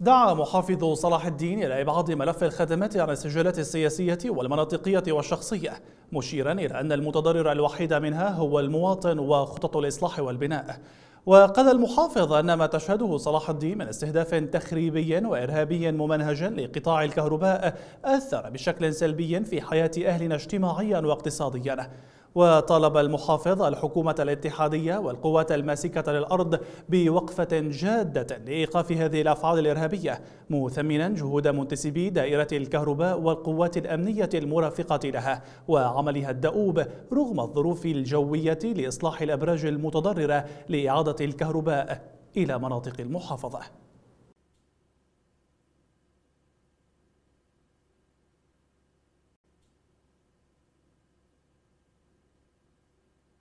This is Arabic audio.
دعا محافظ صلاح الدين إلى إبعاد ملف الخدمات عن السجلات السياسية والمناطقية والشخصية مشيرا إلى أن المتضرر الوحيد منها هو المواطن وخطط الإصلاح والبناء وقال المحافظ أن ما تشهده صلاح الدين من استهداف تخريبي وإرهابي ممنهج لقطاع الكهرباء أثر بشكل سلبي في حياة أهلنا اجتماعيا واقتصاديا وطالب المحافظ الحكومة الاتحادية والقوات الماسكة للأرض بوقفة جادة لإيقاف هذه الأفعال الإرهابية مثمنا جهود منتسبي دائرة الكهرباء والقوات الأمنية المرافقة لها وعملها الدؤوب رغم الظروف الجوية لإصلاح الأبراج المتضررة لإعادة الكهرباء إلى مناطق المحافظة